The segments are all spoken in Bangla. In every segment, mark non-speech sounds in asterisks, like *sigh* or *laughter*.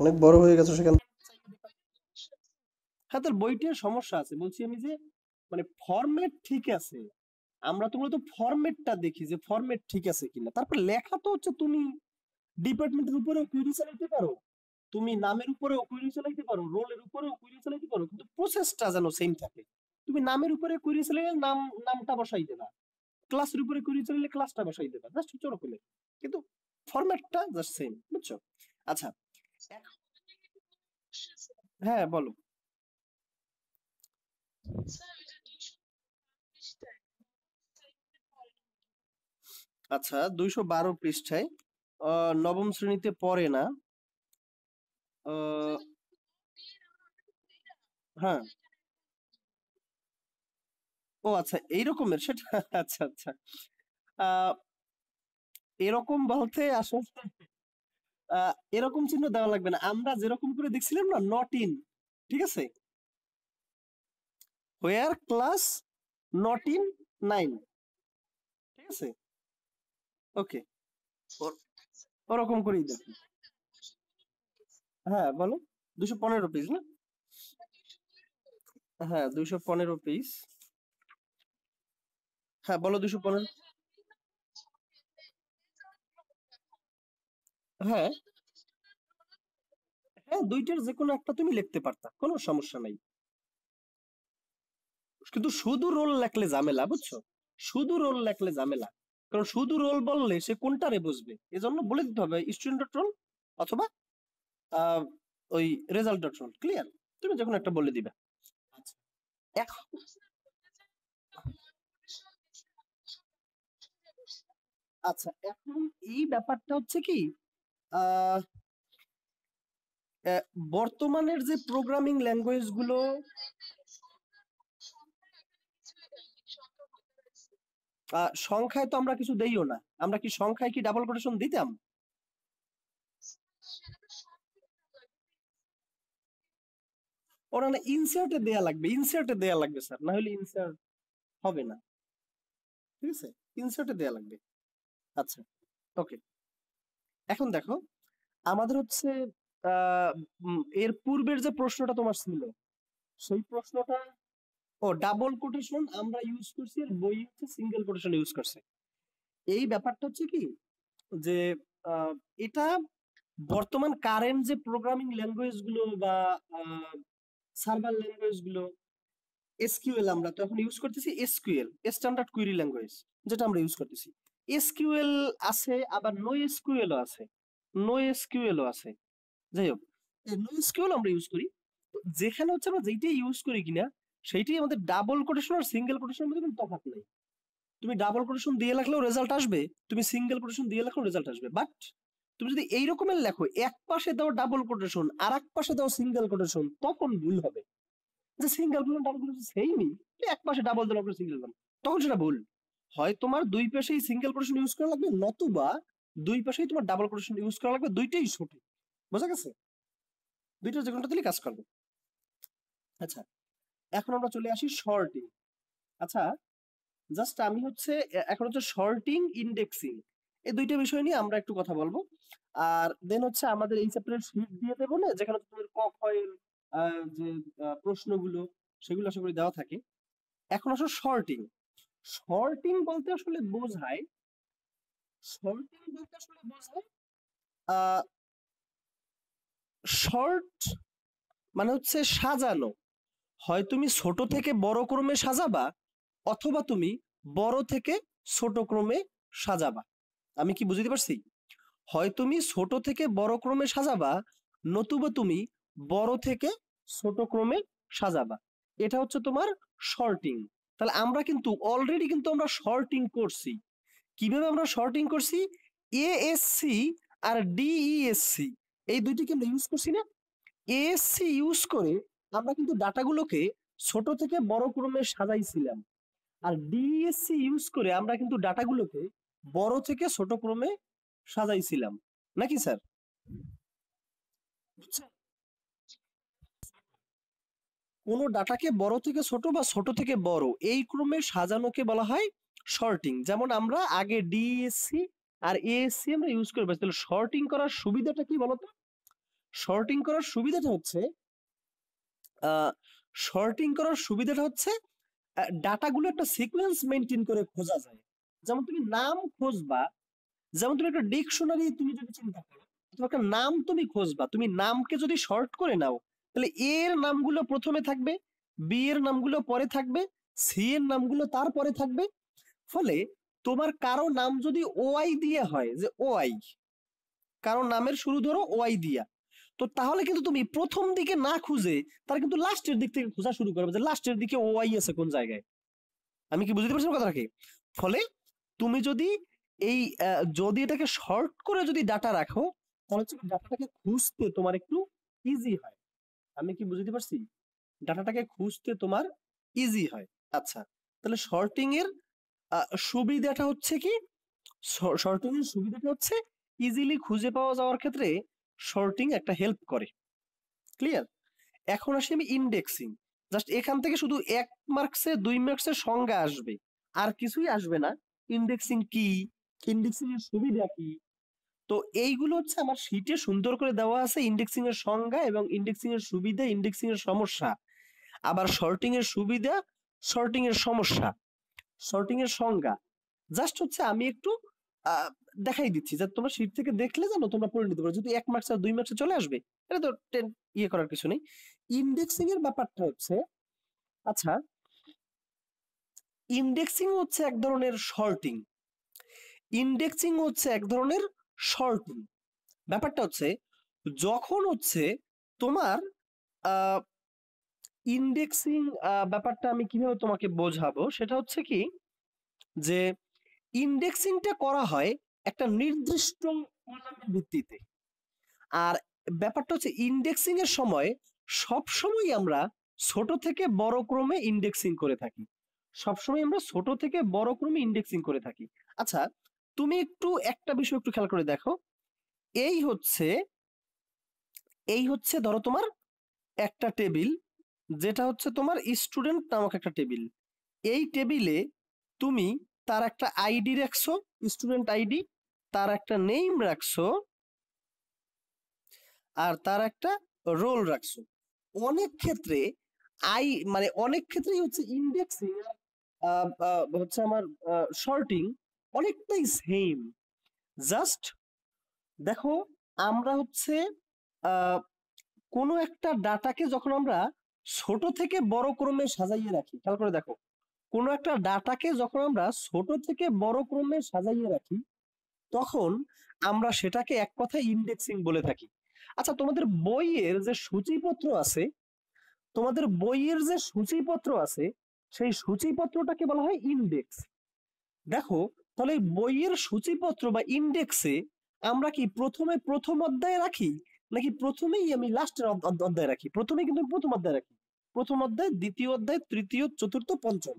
অনেক বড় হয়ে গেছে সেখানে হ্যাঁ, হ্যাঁ তার বইটির সমস্যা আছে বলছি আমি যে মানে ফরম্যাট ঠিক আছে আমরা তোমরা তো ফরম্যাটটা দেখি যে ফরম্যাট ঠিক আছে কিনা তারপর লেখা তো হচ্ছে তুমি ডিপার্টমেন্টের উপরেও কোয়েরি চালাইতে পারো তুমি নামের উপরেও কোয়েরি চালাইতে পারো রোলের উপরেও কোয়েরি চালাইতে পারো কিন্তু প্রসেসটা যেন সেম থাকে তুমি নামের উপরে কোয়েরি চালাইলে নাম নামটা বসাই দেবা ক্লাসের উপরে কোয়েরি চালাইলে ক্লাসটা বসাই দেবা জাস্ট চরকলে কিন্তু ফরম্যাটটা জাস্ট সেম বুঝছো আচ্ছা হ্যাঁ বলো আচ্ছা দুইশো বারো পৃষ্ঠায় নবম শ্রেণীতে পড়ে না হ্যাঁ ও আচ্ছা এইরকমের সেটা আচ্ছা আচ্ছা এরকম বলতে আসলে এরকম চিহ্ন দেওয়া লাগবে না আমরা যেরকম করে দেখছিলাম না নট ইন ঠিক আছে where class not in nine ঠিক আছে ওকে ওরকম করেই দেখুন হ্যাঁ বলো দুশো পনেরো পিস না হ্যাঁ দুশো পনেরো পিস হ্যাঁ বলো দুশো পনেরো হ্যাঁ হ্যাঁ দুইটার যে কোনো একটা তুমি লিখতে পারতা কোনো সমস্যা নাই কিন্তু শুধু রোল লেখলে ঝামেলা বুঝছো শুধু রোল লেখলে ঝামেলা কারণ শুধু রোল বললে সে কোনটারে বুঝবে এজন্য বলে দিতে হবে স্টুডেন্ট রোল অথবা ওই রেজাল্ট ডট রোল ক্লিয়ার তুমি যখন একটা বলে দিবে এখন আচ্ছা।, আচ্ছা এখন এই ব্যাপারটা হচ্ছে কি বর্তমানের যে প্রোগ্রামিং ল্যাঙ্গুয়েজ গুলো সংখ্যায় তো আমরা কিছু দেইও না আমরা কি সংখ্যায় কি ডাবল কোটেশন দিতাম ওরা না ইনসার্টে দেয়া লাগবে ইনসার্টে দেয়া লাগবে স্যার না হলে ইনসার্ট হবে না ঠিক আছে ইনসার্টে দেয়া লাগবে আচ্ছা ওকে এখন দেখো আমাদের হচ্ছে এর পূর্বের যে প্রশ্নটা তোমার ছিল সেই প্রশ্নটা ও ডাবল কোটেশন আমরা ইউজ করছি আর বই হচ্ছে সিঙ্গেল কোটেশন ইউজ করছে এই ব্যাপারটা হচ্ছে কি যে এটা বর্তমান কারেন্ট যে প্রোগ্রামিং ল্যাঙ্গুয়েজ গুলো বা সার্ভার ল্যাঙ্গুয়েজ গুলো এসকিউএল আমরা তো এখন ইউজ করতেছি এসকিউএল স্ট্যান্ডার্ড কুইরি ল্যাঙ্গুয়েজ যেটা আমরা ইউজ করতেছি এসকিউএল আছে আবার নো এসকিউএলও আছে নো এসকিউএলও আছে যাই হোক নো এসকিউএল আমরা ইউজ করি যেখানে হচ্ছে আমরা যেইটাই ইউজ করি কিনা সেইটাই আমাদের ডাবল কোটেশন আর সিঙ্গেল কোটেশনের মধ্যে কোনো তফাৎ নাই তুমি ডাবল কোটেশন দিয়ে লেখলেও রেজাল্ট আসবে তুমি সিঙ্গেল কোটেশন দিয়ে লেখলেও রেজাল্ট আসবে বাট তুমি যদি এই রকমের লেখো এক পাশে দাও ডাবল কোটেশন আর এক পাশে দাও সিঙ্গেল কোটেশন তখন ভুল হবে যে সিঙ্গেল কোটেশন ডাবল কোটেশন সেইমই এক পাশে ডাবল দিলাম সিঙ্গেল দিলাম তখন সেটা ভুল হয় তোমার দুই পাশেই সিঙ্গেল কোটেশন ইউজ করা লাগবে নতুবা দুই পাশেই তোমার ডাবল কোটেশন ইউজ করা লাগবে দুইটাই সঠিক বোঝা গেছে দুইটা যে কোনটা দিলে কাজ করবে আচ্ছা এখন আমরা চলে আসি শর্টিং আচ্ছা জাস্ট আমি হচ্ছে এখন হচ্ছে শর্টিং ইন্ডেক্সিং এই দুইটা বিষয় নিয়ে আমরা একটু কথা বলবো আর দেন হচ্ছে আমাদের এই চ্যাপ্টারের শীট দিয়ে দেবো না যেখানে তোমাদের কক হয়ের যে প্রশ্নগুলো সেগুলো আশা করি দেওয়া থাকে এখন আসো শর্টিং শর্টিং বলতে আসলে বোঝায় শর্টিং বলতে আসলে বোঝায় শর্ট মানে হচ্ছে সাজানো হয় তুমি ছোট থেকে বড় ক্রমে সাজাবা অথবা তুমি বড় থেকে ছোট ক্রমে সাজাবা আমি কি বুঝতে পারছি হয় তুমি ছোট থেকে বড় ক্রমে সাজাবা নতুবা তুমি বড় থেকে ছোট ক্রমে সাজাবা এটা হচ্ছে তোমার শর্টিং তাহলে আমরা কিন্তু অলরেডি কিন্তু আমরা শর্টিং করছি কিভাবে আমরা শর্টিং করছি এএসসি আর ডিইএসসি e এই দুইটিকে আমরা ইউজ করছি না এএসসি ইউজ করে আমরা কিন্তু ডাটাগুলোকে ছোট থেকে বড় ক্রমে সাজাইছিলাম আর ডিএসসি ইউজ e করে আমরা কিন্তু ডাটাগুলোকে বড় থেকে ছোট ক্রমে সাজাইছিলাম নাকি স্যার কোনো ডাটাকে বড় থেকে ছোট বা ছোট থেকে বড় এই ক্রমে সাজানোকে বলা হয় শর্টিং যেমন আমরা আগে ডিএসসি আর এএসসি আমরা ইউজ করে তাহলে শর্টিং করার সুবিধাটা কি বলতো শর্টিং করার সুবিধাটা হচ্ছে শর্টিং করার সুবিধাটা হচ্ছে ডাটাগুলো একটা সিকোয়েন্স মেনটেন করে খোঁজা যায় যেমন তুমি নাম খোঁজবা যেমন তুমি একটা ডিকশনারি তুমি যদি চিন্তা করো তোমার একটা নাম তুমি খোঁজবা তুমি নামকে যদি শর্ট করে নাও তাহলে এ এর নামগুলো প্রথমে থাকবে বি এর নামগুলো পরে থাকবে সি এর নামগুলো তারপরে থাকবে ফলে তোমার কারো নাম যদি ওয়াই দিয়ে হয় যে ওআই কারো নামের শুরু ধরো ওয়াই দিয়া তো তাহলে কিন্তু তুমি প্রথম দিকে না খুঁজে তার কিন্তু লাস্টের দিক থেকে খোঁজা শুরু করবে যে লাস্টের দিকে ওআই আছে কোন জায়গায় আমি কি বুঝতে পারছি কথাটাকে ফলে তুমি যদি এই যদি এটাকে শর্ট করে যদি ডাটা রাখো তাহলে ডাটাটাকে খুঁজতে তোমার একটু ইজি হয় আমি কি বুঝতে পারছি ডাটাটাকে খুঁজতে তোমার ইজি হয় আচ্ছা তাহলে শর্টিং এর সুবিধাটা হচ্ছে কি শর্টিং এর সুবিধাটা হচ্ছে ইজিলি খুঁজে পাওয়া যাওয়ার ক্ষেত্রে শর্টিং একটা হেল্প করে ক্লিয়ার এখন আসি আমি ইন্ডেক্সিং জাস্ট এখান থেকে শুধু এক মার্কসে দুই মার্কসের সংজ্ঞা আসবে আর কিছুই আসবে না ইন্ডেক্সিং কি ইন্ডেক্সিং এর সুবিধা কি তো এইগুলো হচ্ছে আমার শীটে সুন্দর করে দেওয়া আছে ইন্ডেক্সিং এর সংজ্ঞা এবং ইন্ডেক্সিং এর সুবিধা ইন্ডেক্সিং এর সমস্যা আবার শর্টিং এর সুবিধা শর্টিং এর সমস্যা শর্টিং এর সংজ্ঞা জাস্ট হচ্ছে আমি একটু দেখাই দিচ্ছি যে তোমরা শীট থেকে দেখলে জানো তোমরা পড়ে নিতে পারো যদি এক মার্কস আর দুই মার্কসে চলে আসবে এটা তো টেন ইয়ে করার কিছু নেই ইন্ডেক্সিং এর ব্যাপারটা হচ্ছে আচ্ছা ইন্ডেক্সিং হচ্ছে এক ধরনের শর্টিং ইন্ডেক্সিং হচ্ছে এক ধরনের শর্ট রুল ব্যাপারটা হচ্ছে যখন হচ্ছে তোমার ইন্ডেক্সিং ব্যাপারটা আমি কিভাবে তোমাকে বোঝাবো সেটা হচ্ছে কি যে ইন্ডেক্সিংটা করা হয় একটা নির্দিষ্ট কলামের ভিত্তিতে আর ব্যাপারটা হচ্ছে ইন্ডেক্সিং এর সময় সবসময় আমরা ছোট থেকে বড় ক্রমে ইন্ডেক্সিং করে থাকি সবসময় আমরা ছোট থেকে বড় ক্রমে ইন্ডেক্সিং করে থাকি আচ্ছা তুমি একটু একটা বিষয় একটু খেয়াল করে দেখো এই হচ্ছে এই হচ্ছে ধরো তোমার একটা টেবিল যেটা হচ্ছে তোমার স্টুডেন্ট নামক একটা টেবিল এই টেবিলে তুমি তার একটা আইডি রাখছো স্টুডেন্ট আইডি তার একটা নেম রাখছো আর তার একটা রোল রাখছো অনেক ক্ষেত্রে আই মানে অনেক ক্ষেত্রেই হচ্ছে ইন্ডেক্সিং হচ্ছে আমার শর্টিং অনেকটাই সেম জাস্ট দেখো আমরা হচ্ছে কোনো একটা ডাটাকে যখন আমরা ছোট থেকে বড় ক্রমে সাজাইয়ে রাখি খেয়াল করে দেখো কোনো একটা ডাটাকে যখন আমরা ছোট থেকে বড় ক্রমে সাজাইয়ে রাখি তখন আমরা সেটাকে এক কথায় ইন্ডেক্সিং বলে থাকি আচ্ছা তোমাদের বইয়ের যে সূচিপত্র আছে তোমাদের বইয়ের যে সূচিপত্র আছে সেই সূচিপত্রটাকে বলা হয় ইন্ডেক্স দেখো তাহলে বইয়ের সূচিপত্র বা ইন্ডেক্সে আমরা কি প্রথমে প্রথম অধ্যায় রাখি নাকি প্রথমেই আমি লাস্টের অধ্যায় রাখি প্রথমে কিন্তু প্রথম অধ্যায় রাখি প্রথম অধ্যায় দ্বিতীয় অধ্যায় তৃতীয় চতুর্থ পঞ্চম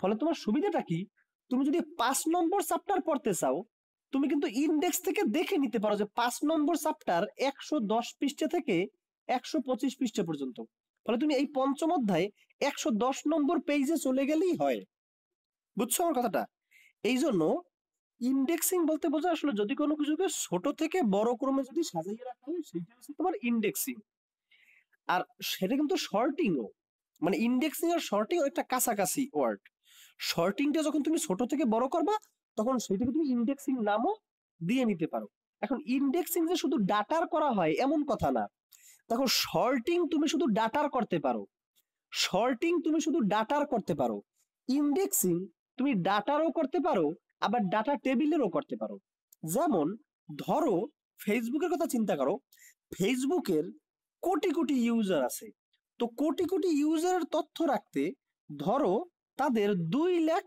ফলে তোমার সুবিধাটা কি তুমি যদি পাঁচ নম্বর চাপ্টার পড়তে চাও তুমি কিন্তু ইন্ডেক্স থেকে দেখে নিতে পারো যে পাঁচ নম্বর চাপ্টার একশো দশ পৃষ্ঠে থেকে একশো পঁচিশ পৃষ্ঠে পর্যন্ত ফলে তুমি এই পঞ্চম অধ্যায় একশো দশ নম্বর পেজে চলে গেলেই হয় বুঝছো আমার কথাটা এই জন্য ইন্ডেক্সিং বলতে বোঝো আসলে যদি কোনো কিছুকে ছোট থেকে বড় ক্রমে যদি সাজাইয়ে রাখা হয় সেটা হচ্ছে তোমার ইন্ডেক্সিং আর সেটা কিন্তু শর্টিংও মানে ইন্ডেক্সিং আর শর্টিং একটা কাছাকাছি ওয়ার্ড শর্টিংটা যখন তুমি ছোট থেকে বড় করবা তখন সেটাকে তুমি ইন্ডেক্সিং নামও দিয়ে নিতে পারো এখন ইন্ডেক্সিং যে শুধু ডাটার করা হয় এমন কথা না দেখো শর্টিং তুমি শুধু ডাটার করতে পারো শর্টিং তুমি শুধু ডাটার করতে পারো ইন্ডেক্সিং তুমি ডাটারও করতে পারো আবার ডাটা টেবিলেরও করতে পারো যেমন ধরো ফেসবুকের কথা চিন্তা করো ফেসবুকের কোটি কোটি ইউজার আছে তো কোটি কোটি ইউজারের তথ্য রাখতে ধরো তাদের দুই লাখ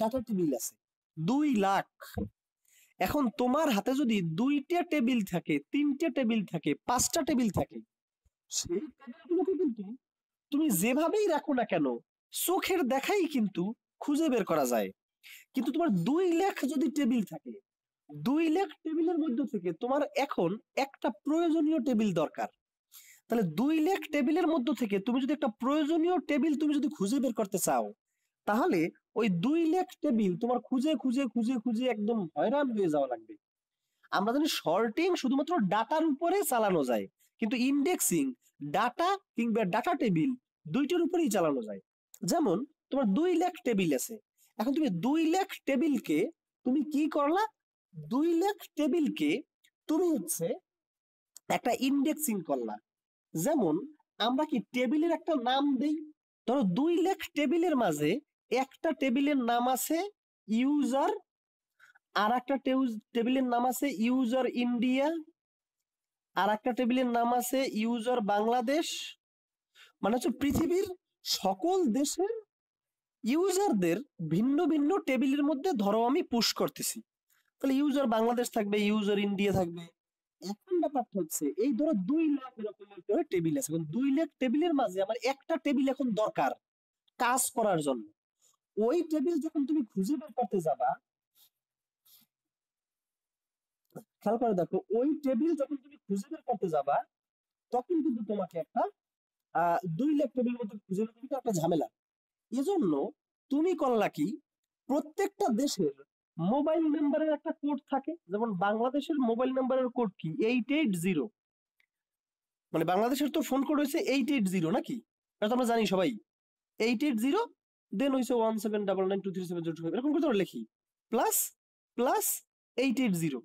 ডাটা টেবিল আছে দুই লাখ এখন তোমার হাতে যদি দুইটা টেবিল থাকে তিনটা টেবিল থাকে পাঁচটা টেবিল থাকে সেই টেবিলগুলোকে কিন্তু তুমি যেভাবেই রাখো না কেন চোখের দেখাই কিন্তু খুঁজে বের করা যায় কিন্তু তোমার দুই লাখ যদি টেবিল থাকে দুই লাখ টেবিলের মধ্যে থেকে তোমার এখন একটা প্রয়োজনীয় টেবিল দরকার তাহলে দুই লাখ টেবিলের মধ্যে থেকে তুমি যদি একটা প্রয়োজনীয় টেবিল তুমি যদি খুঁজে বের করতে চাও তাহলে ওই দুই লাখ টেবিল তোমার খুঁজে খুঁজে খুঁজে খুঁজে একদম হয়রান হয়ে যাওয়া লাগবে আমরা জানি শর্টিং শুধুমাত্র ডাটার উপরে চালানো যায় কিন্তু ইন্ডেক্সিং ডাটা কিংবা ডাটা টেবিল দুইটির উপরেই চালানো যায় যেমন তোমার দুই লাখ টেবিল আছে এখন তুমি দুই লাখ টেবিলকে তুমি কি করলা দুই লাখ টেবিলকে তুমি হচ্ছে একটা ইন্ডেক্সিং করলা যেমন আমরা কি টেবিলের একটা নাম দেই ধরো দুই লাখ টেবিলের মাঝে একটা টেবিলের নাম আছে ইউজার আর একটা টেবিলের নাম আছে ইউজার ইন্ডিয়া আর একটা টেবিলের নাম আছে ইউজার বাংলাদেশ মানে হচ্ছে পৃথিবীর সকল দেশের ইউজারদের ভিন্ন ভিন্ন টেবিলের মধ্যে ধরো আমি পুশ করতেছি তাহলে ইউজার বাংলাদেশ থাকবে ইউজার ইন্ডিয়া থাকবে এখন ব্যাপারটা হচ্ছে এই ধরো দুই লাখ এরকমের করে টেবিল আছে দুই লাখ টেবিলের মাঝে আমার একটা টেবিল এখন দরকার কাজ করার জন্য ওই টেবিল যখন তুমি খুঁজে বের করতে যাবা খেয়াল করে দেখো ওই টেবিল যখন তুমি খুঁজে বের করতে যাবা তখন কিন্তু তোমাকে একটা আহ দুই লাখ টেবিলের মধ্যে খুঁজে বের করতে একটা ঝামেলা এজন্য তুমি করলা কি প্রত্যেকটা দেশের মোবাইল নাম্বারের একটা কোড থাকে যেমন বাংলাদেশের মোবাইল নাম্বারের কোড কি এইট এইট জিরো মানে বাংলাদেশের তো ফোন কোড হয়েছে এইট এইট জিরো নাকি এটা তো আমরা জানি সবাই এইট এইট জিরো দেন হয়েছে one seven double nine two three seven zero five এরকম করে লিখি plus plus eight eight zero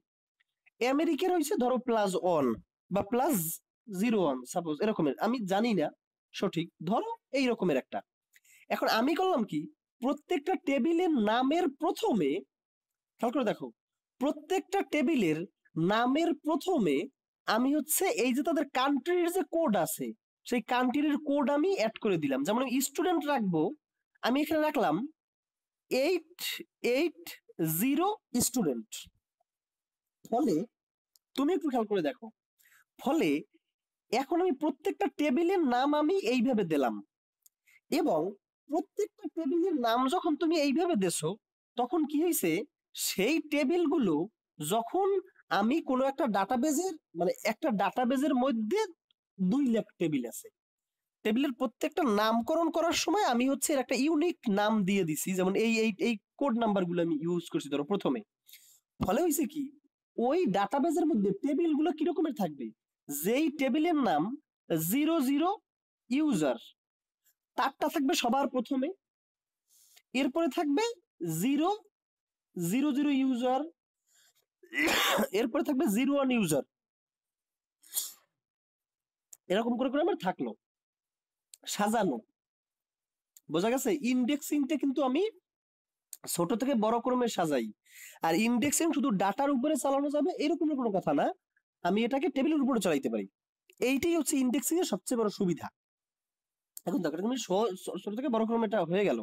আমেরিকার হয়েছে ধরো প্লাস ওয়ান বা প্লাস জিরো ওয়ান সাপোজ এরকমের আমি জানি না সঠিক ধরো এই রকমের একটা এখন আমি করলাম কি প্রত্যেকটা টেবিলের নামের প্রথমে খেয়াল করে দেখো প্রত্যেকটা টেবিলের নামের প্রথমে আমি হচ্ছে এই যে তাদের কান্ট্রির যে কোড আছে সেই কান্ট্রির কোড আমি অ্যাড করে দিলাম যেমন স্টুডেন্ট রাখবো আমি এখানে রাখলাম এইট এইট জিরো স্টুডেন্ট ফলে তুমি একটু খেয়াল করে দেখো ফলে এখন আমি প্রত্যেকটা টেবিলের নাম আমি এইভাবে দিলাম এবং প্রত্যেকটা টেবিলের নাম যখন তুমি এইভাবে দেছো তখন কি হয়েছে সেই টেবিলগুলো যখন আমি কোনো একটা ডাটাবেজের মানে একটা ডাটাবেজের মধ্যে দুই লাখ টেবিল আছে টেবিলের প্রত্যেকটা নামকরণ করার সময় আমি হচ্ছে এর একটা ইউনিক নাম দিয়ে দিছি যেমন এই এই এই কোড নাম্বারগুলো আমি ইউজ করছি ধরো প্রথমে ফলে হয়েছে কি ওই ডাটাবেজের মধ্যে টেবিলগুলো কিরকমের থাকবে যেই টেবিলের নাম জিরো জিরো ইউজার চারটা থাকবে সবার প্রথমে এরপরে থাকবে জিরো জিরো জিরো ইউজার এরপরে থাকবে জিরো ওয়ান ইউজার এরকম করে করে আমার থাকলো সাজানো বোঝা গেছে ইন্ডেক্সিংটা কিন্তু আমি ছোট থেকে বড় ক্রমে সাজাই আর ইন্ডেক্সিং শুধু ডাটার উপরে চালানো যাবে এরকম কোনো কথা না আমি এটাকে টেবিলের উপরে চালাইতে পারি এইটাই হচ্ছে ইন্ডেক্সিং এর সবচেয়ে বড় সুবিধা এখন দরকার তুমি ছোট থেকে বড় ক্রমে এটা হয়ে গেল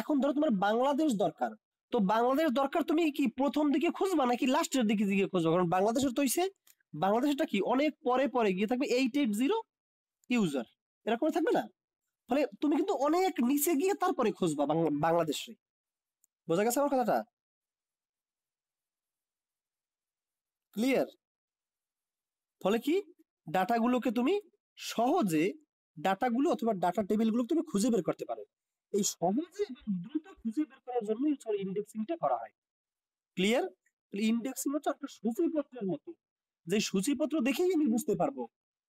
এখন ধরো তোমার বাংলাদেশ দরকার তো বাংলাদেশ দরকার তুমি কি প্রথম দিকে খুঁজবা নাকি লাস্টের দিকে দিকে খুঁজবা কারণ বাংলাদেশের তো হইছে বাংলাদেশটা কি অনেক পরে পরে গিয়ে থাকবে এইট এইট জিরো ইউজার এরকম থাকবে না ফলে তুমি কিন্তু অনেক নিচে গিয়ে তারপরে খুঁজবা বাংলাদেশে বোঝা গেছে আমার কথাটা ক্লিয়ার ফলে কি ডাটাগুলোকে তুমি সহজে ডাটাগুলো অথবা ডাটা টেবিলগুলো তুমি খুঁজে বের করতে পারো এই সহজে দ্রুত খুঁজে বের করার জন্য ইন্ডেক্সিংটা করা হয় ক্লিয়ার ইন্ডেক্সিং হচ্ছে একটা সূচিপত্রের মতো যে সূচিপত্র দেখেই আমি বুঝতে পারবো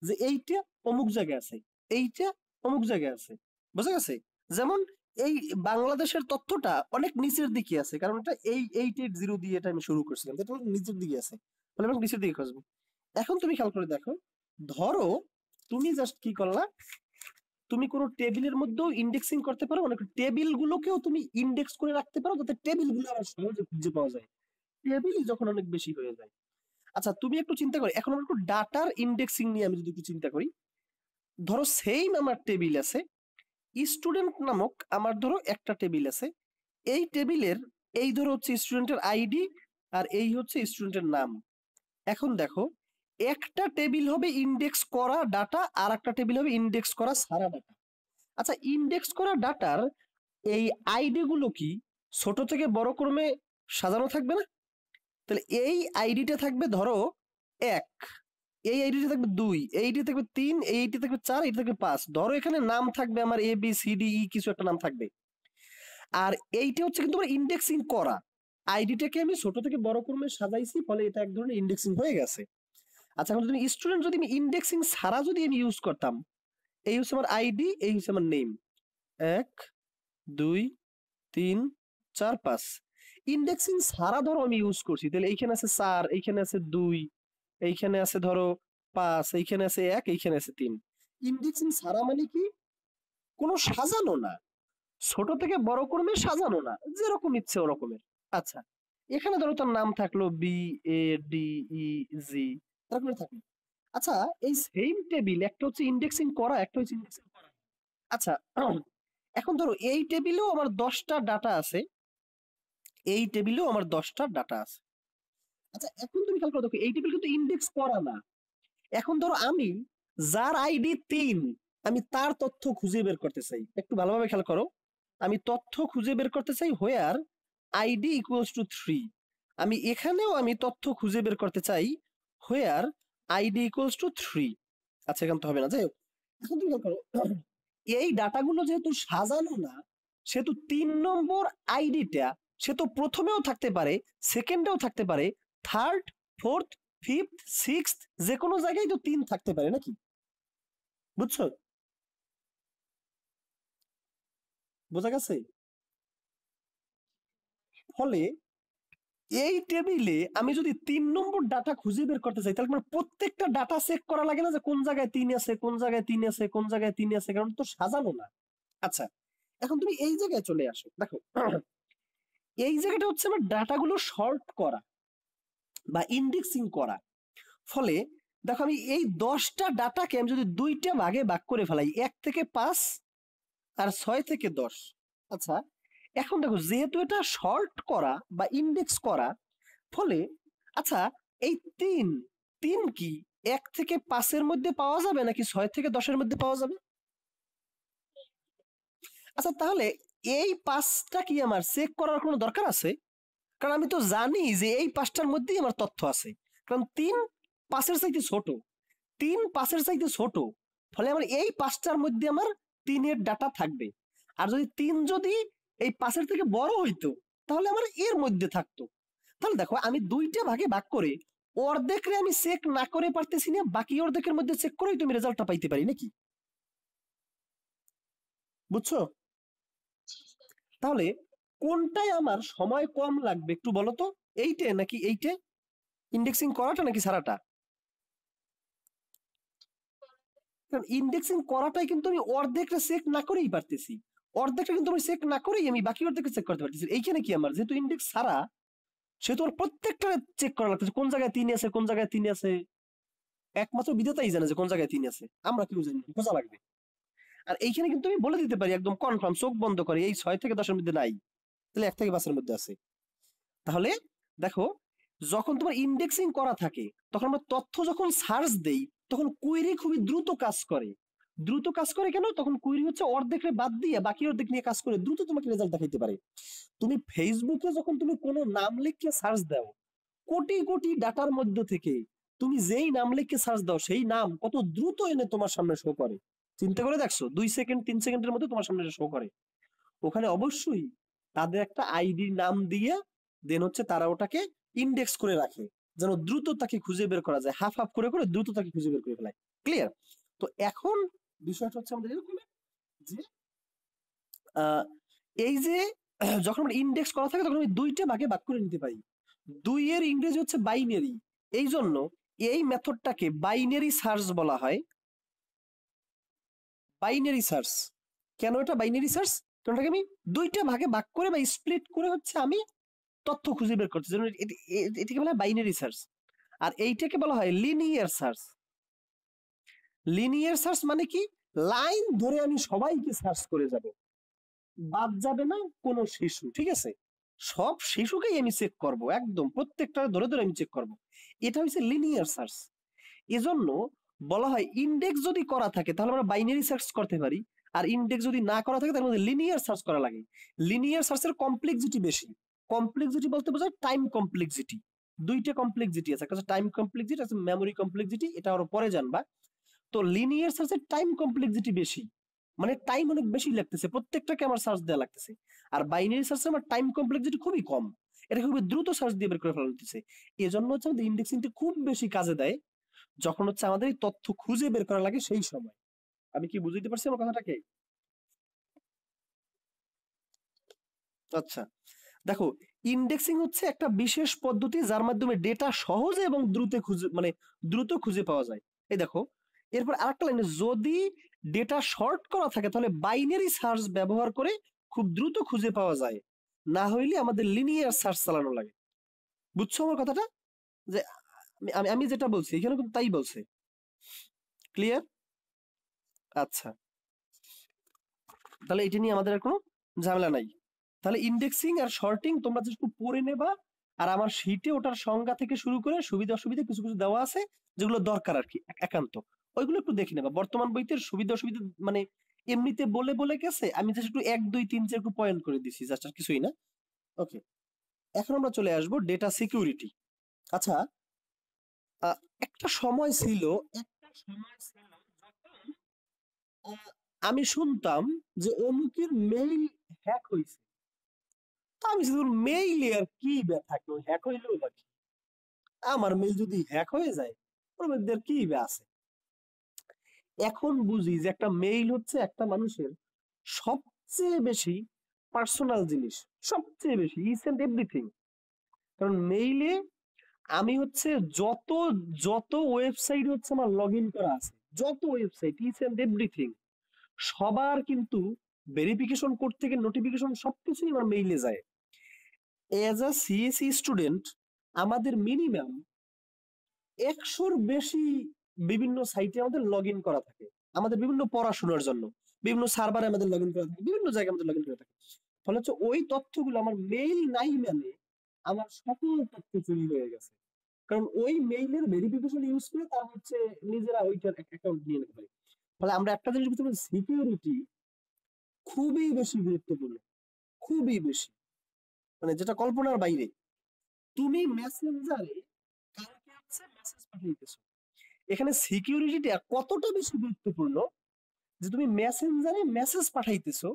যে এইটা অমুক জায়গায় আছে এইটা অমুক জায়গায় আছে বুঝা গেছে যেমন এই বাংলাদেশের তথ্যটা অনেক নিচের দিকে আছে কারণ এটা এই এইট এইট জিরো দিয়ে এটা আমি শুরু করছিলাম এটা নিচের দিকে আছে তাহলে নিচের দিকে খুঁজবো এখন তুমি খেয়াল করে দেখো ধরো তুমি জাস্ট কি করলা তুমি কোনো টেবিলের মধ্যেও ইন্ডেক্সিং করতে পারো মানে টেবিল গুলোকেও তুমি ইন্ডেক্স করে রাখতে পারো যাতে টেবিল গুলো আবার সহজে খুঁজে পাওয়া যায় টেবিলই যখন অনেক বেশি হয়ে যায় আচ্ছা তুমি একটু চিন্তা করো এখন আমরা একটু ডাটার ইন্ডেক্সিং নিয়ে আমি যদি একটু চিন্তা করি ধরো সেম আমার টেবিল আছে স্টুডেন্ট নামক আমার ধরো একটা টেবিল আছে এই টেবিলের এই ধরো হচ্ছে স্টুডেন্টের আইডি আর এই হচ্ছে স্টুডেন্টের নাম এখন দেখো একটা টেবিল হবে ইন্ডেক্স করা ডাটা আর একটা টেবিল হবে ইন্ডেক্স করা সারা ডাটা আচ্ছা ইন্ডেক্স করা ডাটার এই আইডি গুলো কি ছোট থেকে বড় ক্রমে সাজানো থাকবে না তাহলে এই আইডিটা থাকবে ধরো এক এই আইডিটা থাকবে দুই এইটি থাকবে তিন এইটি থাকবে চার এইটি থাকবে পাঁচ ধরো এখানে নাম থাকবে আমার A B C D E কিছু একটা নাম থাকবে আর এইটা হচ্ছে কিন্তু আমার ইন্ডেক্সিং করা আইডিটাকে আমি ছোট থেকে বড় ক্রমে সাজাইছি ফলে এটা এক ধরনের ইন্ডেক্সিং হয়ে গেছে আচ্ছা এখন যদি স্টুডেন্ট যদি আমি ইন্ডেক্সিং ছাড়া যদি আমি ইউজ করতাম এই হচ্ছে আমার আইডি এই হচ্ছে আমার নেম এক দুই তিন চার পাঁচ ইন্ডেক্সিং ছাড়া ধরো আমি ইউজ করছি তাহলে এইখানে আছে চার এইখানে আছে দুই এইখানে আছে ধরো পাঁচ এইখানে আছে এক এইখানে আছে তিন ইন্ডেক্সিং ছাড়া মানে কি কোনো সাজানো না ছোট থেকে বড় ক্রমে সাজানো না যেরকম ইচ্ছে ওরকমের আচ্ছা এখানে ধরো তার নাম থাকলো বি এ ডি ই জি তারা করে থাকে আচ্ছা এই সেম টেবিল একটা হচ্ছে ইন্ডেক্সিং করা একটা হচ্ছে ইন্ডেক্সিং করা আচ্ছা এখন ধরো এই টেবিলেও আমার দশটা ডাটা আছে এই টেবিলেও আমার দশটা ডাটা আছে আচ্ছা এখন তুমি খেয়াল করো দেখো এই টেবিল কিন্তু ইন্ডেক্স করা না এখন ধরো আমি যার আইডি তিন আমি তার তথ্য খুঁজে বের করতে চাই একটু ভালোভাবে খেয়াল করো আমি তথ্য খুঁজে বের করতে চাই where ID equals two three আমি এখানেও আমি তথ্য খুঁজে বের করতে চাই where ID equals two three আচ্ছা এখান তো হবে না যাই হোক এখন তুমি করো এই ডাটাগুলো যেহেতু সাজানো না সেহেতু তিন নম্বর আইডিটা সে তো প্রথমেও থাকতে পারে সেকেন্ডেও থাকতে পারে থার্ড ফোর্থ ফিফথ সিক্স যে কোনো জায়গায় তো তিন থাকতে পারে নাকি বুঝছো বোঝা গেছে ফলে এই টেবিলে আমি যদি তিন নম্বর ডাটা খুঁজে বের করতে চাই তাহলে প্রত্যেকটা ডাটা চেক করা লাগে না যে কোন জায়গায় তিন আছে কোন জায়গায় তিন আছে কোন জায়গায় তিন আছে কারণ তো সাজানো না আচ্ছা এখন তুমি এই জায়গায় চলে আসো দেখো *clears throat* এই জায়গাটা হচ্ছে আমার ডাটাগুলো শর্ট করা বা ইন্ডেক্সিং করা ফলে দেখো আমি এই দশটা ডাটাকে আমি যদি দুইটা ভাগে ভাগ করে ফেলাই এক থেকে পাঁচ আর ছয় থেকে দশ আচ্ছা এখন দেখো যেহেতু এটা শর্ট করা বা ইন্ডেক্স করা ফলে আচ্ছা এই তিন তিন কি এক থেকে পাঁচের মধ্যে পাওয়া যাবে নাকি ছয় থেকে দশের মধ্যে পাওয়া যাবে আচ্ছা তাহলে এই পাঁচটা কি আমার চেক করার কোনো দরকার আছে কারণ আমি তো জানি যে এই পাঁচটার মধ্যেই আমার তথ্য আছে কারণ তিন পাঁচের চাইতে ছোট তিন পাঁচের চাইতে ছোট ফলে আমার এই পাঁচটার মধ্যে আমার তিনের ডাটা থাকবে আর যদি তিন যদি এই পাশের থেকে বড় হইতো তাহলে আমার এর মধ্যে থাকতো তাহলে দেখো আমি দুইটা ভাগে ভাগ করে অর্ধেক রে আমি চেক না করে পারতেছি না বাকি অর্ধেকের মধ্যে চেক করেই তুমি রেজাল্টটা পাইতে পারি নাকি বুঝছো তাহলে কোনটাই আমার সময় কম লাগবে একটু বলো তো এইটে নাকি এইটে ইন্ডেক্সিং করাটা নাকি সারাটা কারণ ইন্ডেক্সিং করাটাই কিন্তু আমি অর্ধেকটা চেক না করেই পারতেছি অর্ধেকটা কিন্তু আমি চেক না করেই আমি বাকি অর্ধেক চেক করতে পারতেছি এইখানে কি আমার যেহেতু ইন্ডেক্স সারা সে তোমার প্রত্যেকটা চেক করা লাগতেছে কোন জায়গায় তিনি আছে কোন জায়গায় তিনি আছে একমাত্র বিধাতাই জানে যে কোন জায়গায় তিনি আছে আমরা কেউ জানি বোঝা লাগবে আর এইখানে কিন্তু আমি বলে দিতে পারি একদম কনফার্ম চোখ বন্ধ করে এই ছয় থেকে দশের মধ্যে নাই তাহলে এক থেকে পাঁচের মধ্যে আছে তাহলে দেখো যখন তোমার ইন্ডেক্সিং করা থাকে তখন আমরা তথ্য যখন সার্চ দেই তখন কুয়েরি খুবই দ্রুত কাজ করে দ্রুত কাজ করে কেন তখন কুইরি হচ্ছে অর্ধেক বাদ দিয়ে বাকি অর্ধেক নিয়ে কাজ করে দ্রুত তোমাকে রেজাল্ট দেখাইতে পারে তুমি ফেসবুকে যখন তুমি কোনো নাম লিখে সার্চ দাও কোটি কোটি ডাটার মধ্য থেকে তুমি যেই নাম লিখে সার্চ দাও সেই নাম কত দ্রুত এনে তোমার সামনে শো করে চিন্তা করে দেখছো দুই সেকেন্ড তিন সেকেন্ডের মধ্যে তোমার সামনে শো করে ওখানে অবশ্যই তাদের একটা আইডি নাম দিয়ে দেন হচ্ছে তারা ওটাকে ইন্ডেক্স করে রাখে যেন দ্রুত তাকে খুঁজে বের করা যায় হাফ হাফ করে করে দ্রুত তাকে খুঁজে বের করে ফেলায় ক্লিয়ার তো এখন বিষয়টা হচ্ছে আমাদের এরকম যে এই যে *clears throat* যখন আমরা ইন্ডেক্স করা থাকে তখন আমি দুইটা ভাগে ভাগ করে নিতে পারি দুই এর ইংরেজি হচ্ছে বাইনারি এই জন্য এই মেথডটাকে বাইনারি সার্চ বলা হয় বাইনারি সার্চ কেন এটা বাইনারি সার্চ কারণ আমি দুইটা ভাগে ভাগ করে বা স্প্লিট করে হচ্ছে আমি তথ্য খুঁজে বের করছি যেমন এটাকে বলা হয় বাইনারি সার্চ আর এইটাকে বলা হয় লিনিয়ার সার্চ লিনিয়ার সার্চ মানে কি লাইন ধরে আমি সবাইকে সার্চ করে যাব বাদ যাবে না কোনো শিশু ঠিক আছে সব শিশুকেই আমি চেক করব একদম প্রত্যেকটা ধরে ধরে আমি চেক করব এটা হচ্ছে লিনিয়ার সার্চ এজন্য বলা হয় ইন্ডেক্স যদি করা থাকে তাহলে আমরা বাইনারি সার্চ করতে পারি আর ইন্ডেক্স যদি না করা থাকে তার মধ্যে লিনিয়ার সার্চ করা লাগে লিনিয়ার সার্চের কমপ্লেক্সিটি বেশি কমপ্লেক্সিটি বলতে বোঝায় টাইম কমপ্লেক্সিটি দুইটা কমপ্লেক্সিটি আছে টাইম কমপ্লেক্সিটি আছে মেমোরি কমপ্লেক্সিটি এটা আরো পরে জানবা তো লিনিয়ার সার্চের টাইম কমপ্লেক্সিটি বেশি মানে টাইম অনেক বেশি লাগতেছে প্রত্যেকটাকে আমার সার্চ দেওয়া লাগতেছে আর বাইনারি সার্চে আমার টাইম কমপ্লেক্সিটি খুবই কম এটা খুবই দ্রুত সার্চ দিয়ে বের করে ফেলা হচ্ছে জন্য হচ্ছে আমাদের ইন্ডেক্সিংটা খুব বেশি কাজে দেয় যখন হচ্ছে আমাদের এই তথ্য খুঁজে বের করা লাগে সেই সময় আমি কি বুঝতে পারছি আমার কথাটাকে আচ্ছা দেখো ইন্ডেক্সিং হচ্ছে একটা বিশেষ পদ্ধতি যার মাধ্যমে ডেটা সহজে এবং দ্রুত খুঁজে মানে দ্রুত খুঁজে পাওয়া যায় এই দেখো এরপর আরেকটা লাইন যদি ডেটা শর্ট করা থাকে তাহলে বাইনারি সার্চ ব্যবহার করে খুব দ্রুত খুঁজে পাওয়া যায় না হইলে আমাদের লিনিয়ার সার্চ চালানো লাগে বুঝছো আমার কথাটা যে আমি যেটা বলছি এখানে কিন্তু তাই বলছে ক্লিয়ার আচ্ছা তাহলে এটা নিয়ে আমাদের আর কোনো ঝামেলা নাই তাহলে ইন্ডেক্সিং আর শর্টিং তোমরা যে জাস্ট পড়ে নেবা আর আমার শীতে ওটার সংজ্ঞা থেকে শুরু করে সুবিধা অসুবিধা কিছু কিছু দেওয়া আছে যেগুলো দরকার আর কি একান্ত ওইগুলো একটু দেখে নেবা বর্তমান বইতে সুবিধা অসুবিধা মানে এমনিতে বলে বলে গেছে আমি জাস্ট একটু এক দুই তিন চার একটু পয়েন্ট করে দিছি জাস্ট আর কিছুই না ওকে এখন আমরা চলে আসব ডেটা সিকিউরিটি আচ্ছা একটা সময় ছিল একটা সময় ছিল আমি শুনতাম যে অমুকের মেইল হ্যাক হয়েছে আমি শুধু মেইল আর কি ব্যথা কেউ হ্যাক হইলো নাকি আমার মেইল যদি হ্যাক হয়ে যায় ওদের কি আছে এখন বুঝি যে একটা মেইল হচ্ছে একটা মানুষের সবচেয়ে বেশি পার্সোনাল জিনিস সবচেয়ে বেশি ইস এন্ড এভরিথিং কারণ মেইলে আমি হচ্ছে যত যত ওয়েবসাইট হচ্ছে আমার লগ ইন করা আছে যত ওয়েবসাইট ইস এন্ড এভরিথিং সবার কিন্তু ভেরিফিকেশন কোড থেকে নোটিফিকেশন সবকিছুই আমার মেইলে যায় এজ আ সিএসি স্টুডেন্ট আমাদের মিনিমাম একশোর বেশি বিভিন্ন সাইটে আমাদের লগ করা থাকে আমাদের বিভিন্ন পড়াশোনার জন্য বিভিন্ন সার্ভারে আমাদের লগ করা থাকে বিভিন্ন জায়গায় আমাদের লগ করা থাকে ফলে হচ্ছে ওই তথ্যগুলো আমার মেইল নাই মানে আমার সকল তথ্য চুরি হয়ে গেছে কারণ ওই মেইলের ভেরিফিকেশন ইউজ করে তার হচ্ছে নিজেরা ওইটার অ্যাকাউন্ট নিয়ে নিতে পারে ফলে আমরা একটা জিনিস বুঝতে পারি সিকিউরিটি খুবই বেশি গুরুত্বপূর্ণ খুবই বেশি মানে যেটা কল্পনার বাইরে তুমি মেসেঞ্জারে কাউকে হচ্ছে মেসেজ পাঠিয়েছো এখানে সিকিউরিটিটা কতটা বেশি গুরুত্বপূর্ণ যে তুমি মেসেঞ্জারে মেসেজ পাঠাইতেছো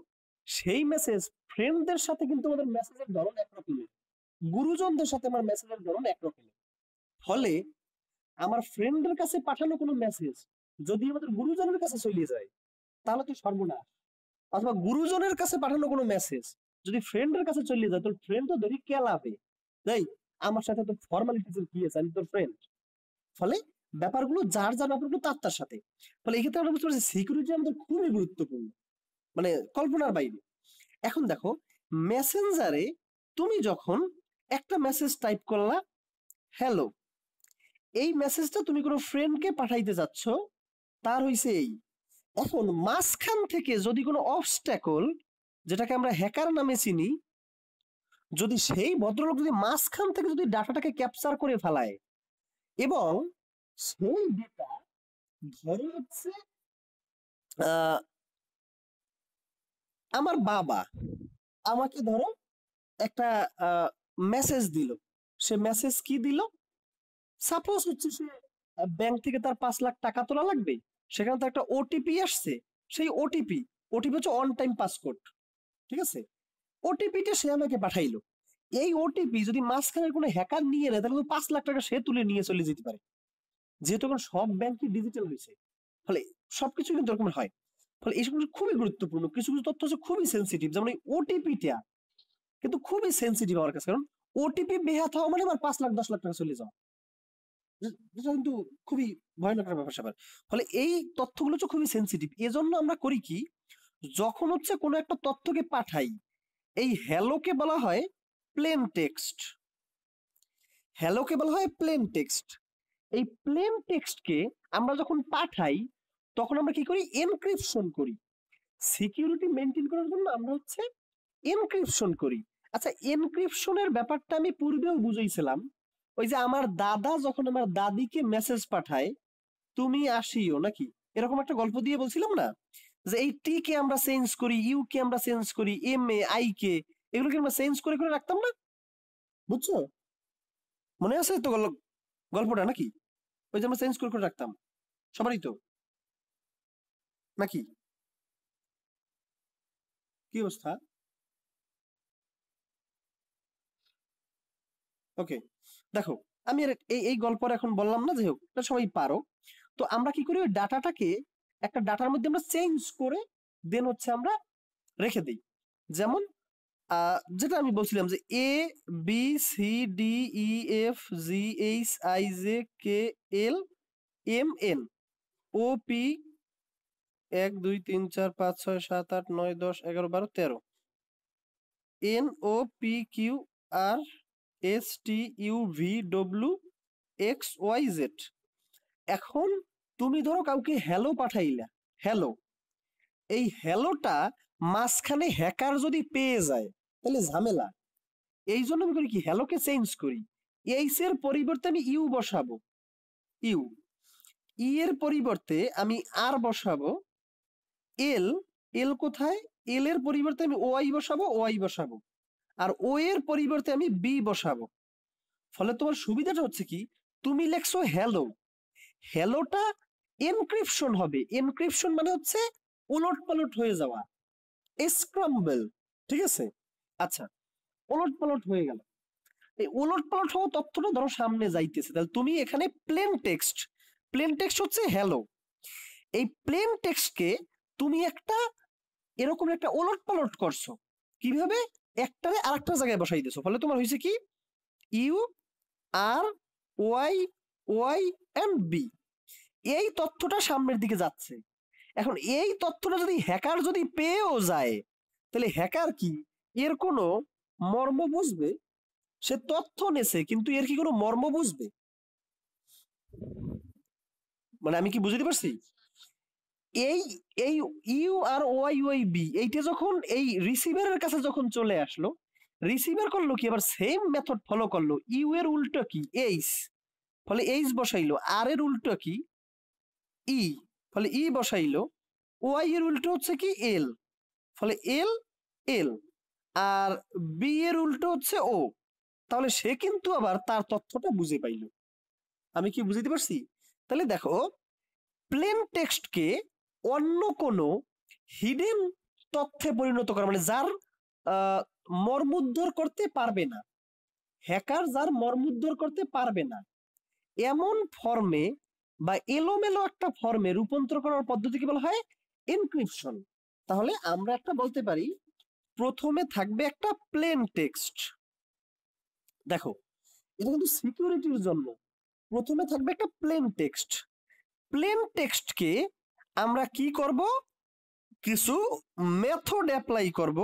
সেই মেসেজ ফ্রেন্ডদের সাথে কিন্তু আমাদের মেসেজের ধরন একরকমের গুরুজনদের সাথে আমার মেসেজের ধরন একরকমের ফলে আমার ফ্রেন্ডের কাছে পাঠানো কোনো মেসেজ যদি আমাদের গুরুজনের কাছে চলে যায় তাহলে তো সর্বনাশ অথবা গুরুজনের কাছে পাঠানো কোনো মেসেজ যদি ফ্রেন্ডের কাছে চলে যায় তোর ফ্রেন্ড তো ধরি কেলাবে তাই আমার সাথে তো ফর্মালিটিজের কি আছে আমি তোর ফ্রেন্ড ফলে ব্যাপারগুলো যার যার ব্যাপারগুলো তার তার সাথে ফলে এক্ষেত্রে আমরা বুঝতে পারছি সিকিউরিটি আমাদের খুবই গুরুত্বপূর্ণ মানে কল্পনার বাইরে এখন দেখো মেসেঞ্জারে তুমি যখন একটা মেসেজ টাইপ করলা হ্যালো এই মেসেজটা তুমি কোনো ফ্রেন্ডকে পাঠাইতে যাচ্ছ তার হইছে এই এখন মাঝখান থেকে যদি কোনো অবস্ট্যাকল যেটাকে আমরা হ্যাকার নামে চিনি যদি সেই ভদ্রলোক যদি মাঝখান থেকে যদি ডাটাটাকে ক্যাপচার করে ফেলায় এবং সেই ডেটা ধরে হচ্ছে আমার বাবা আমাকে ধরো একটা মেসেজ দিল সে মেসেজ কি দিল সাপোজ হচ্ছে সে ব্যাংক থেকে তার পাঁচ লাখ টাকা তোলা লাগবে সেখানে তো একটা ওটিপি আসছে সেই ওটিপি ওটিপি হচ্ছে অন টাইম পাসপোর্ট ঠিক আছে ওটিপিটা সে আমাকে পাঠাইলো এই ওটিপি যদি মাঝখানে কোনো হ্যাকার নিয়ে নেয় তাহলে পাঁচ লাখ টাকা সে তুলে নিয়ে চলে যেতে পারে যেহেতু এখন সব ব্যাংকই ডিজিটাল হয়েছে ফলে সবকিছু কিন্তু এরকম হয় ফলে এই সমস্ত খুবই গুরুত্বপূর্ণ কিছু কিছু তথ্য হচ্ছে খুবই সেন্সিটিভ যেমন এই ওটিপিটা কিন্তু খুবই সেন্সিটিভ আমার কাছে কারণ ওটিপি বেহাত হওয়া মানে আমার পাঁচ লাখ দশ লাখ টাকা চলে যাওয়া যেটা কিন্তু খুবই ভয়ানক ব্যাপার স্যাপার ফলে এই তথ্যগুলো হচ্ছে খুবই সেন্সিটিভ এজন্য আমরা করি কি যখন হচ্ছে কোনো একটা তথ্যকে পাঠাই এই হ্যালোকে বলা হয় প্লেন টেক্সট হ্যালোকে বলা হয় প্লেন টেক্সট এই প্লেন টেক্সটকে আমরা যখন পাঠাই তখন আমরা কি করি এনক্রিপশন করি সিকিউরিটি মেনটেন করার জন্য আমরা হচ্ছে এনক্রিপশন করি আচ্ছা এনক্রিপশনের ব্যাপারটা আমি পূর্বেও বুঝাইছিলাম ওই যে আমার দাদা যখন আমার দাদিকে মেসেজ পাঠায় তুমি আসিও নাকি এরকম একটা গল্প দিয়ে বলছিলাম না যে এই টি কে আমরা চেঞ্জ করি ইউ কে আমরা চেঞ্জ করি এম এ আই কে এগুলোকে আমরা চেঞ্জ করে করে রাখতাম না বুঝছো মনে আছে তো গল্পটা নাকি ওই যে আমরা চেঞ্জ করে করে রাখতাম সবারই তো নাকি কি অবস্থা ওকে দেখো আমি এই এই গল্প এখন বললাম না যে হোক সবাই পারো তো আমরা কি করি ওই ডাটাটাকে একটা ডাটার মধ্যে আমরা চেঞ্জ করে দেন হচ্ছে আমরা রেখে দিই যেমন যেটা আমি বলছিলাম যে A B C D E F G H I J K L M N O P এক দুই তিন চার পাঁচ ছয় সাত আট নয় দশ এগারো বারো তেরো N O P Q R S T U V W X Y Z এখন তুমি ধরো কাউকে হ্যালো পাঠাইলা হ্যালো এই হ্যালোটা মাঝখানে হ্যাকার যদি পেয়ে যায় তাহলে ঝামেলা এই জন্য আমি করি কি হ্যালোকে চেঞ্জ করি এইস এর পরিবর্তে আমি ইউ বসাবো ইউ ই e এর পরিবর্তে আমি আর বসাবো এল এল কোথায় এল এর পরিবর্তে আমি ওয়াই বসাবো ওয়াই বসাবো আর ও এর পরিবর্তে আমি বি বসাবো ফলে তোমার সুবিধাটা হচ্ছে কি তুমি লেখছো হ্যালো হ্যালোটা এনক্রিপশন হবে এনক্রিপশন মানে হচ্ছে উলট পালট হয়ে যাওয়া স্ক্রাম্বল ঠিক আছে আচ্ছা ওলট পালট হয়ে গেল এই ওলট পালট হওয়া তথ্যটা ধরো সামনে যাইতেছে তাহলে তুমি এখানে প্লেন টেক্সট প্লেন টেক্সট হচ্ছে হ্যালো এই প্লেন টেক্সটকে তুমি একটা এরকম একটা ওলট পালট করছো কিভাবে একটারে আরেকটা জায়গায় বসাই দিছো ফলে তোমার হয়েছে কি U R Y Y and B এই তথ্যটা সামনের দিকে যাচ্ছে এখন এই তথ্যটা যদি হ্যাকার যদি পেয়েও যায় তাহলে হ্যাকার কি এর কোনো মর্ম বুঝবে সে তথ্য নেছে কিন্তু এর কি কোনো মর্ম বুঝবে মানে আমি কি বুঝতে পারছি এই এই U R Y Y B এইটা যখন এই রিসিভারের কাছে যখন চলে আসলো রিসিভার করলো কি আবার সেম মেথড ফলো করলো ইউ এর উল্টো কি এইচ ফলে এইচ বসাইলো আর এর উল্টো কি ই e। ফলে ই বসাইলো ওয়াই এর উল্টো হচ্ছে কি এল ফলে এল এল আর বি এর উল্টো হচ্ছে ও তাহলে সে কিন্তু আবার তার তথ্যটা বুঝে পাইল আমি কি বুঝতে পারছি তাহলে দেখো প্লেন টেক্সটকে অন্য কোনো হিডেন তথ্যে পরিণত করা মানে যার মর্মুদ্ধর করতে পারবে না হ্যাকার যার মর্মুদ্ধর করতে পারবে না এমন ফর্মে বা এলোমেলো একটা ফর্মে রূপান্তর করার পদ্ধতিকে বলা হয় এনক্রিপশন তাহলে আমরা একটা বলতে পারি প্রথমে থাকবে একটা প্লেন টেক্সট দেখো এটা কিন্তু সিকিউরিটির জন্য প্রথমে থাকবে একটা প্লেন টেক্সট প্লেন টেক্সটকে আমরা কি করব কিছু মেথড অ্যাপ্লাই করব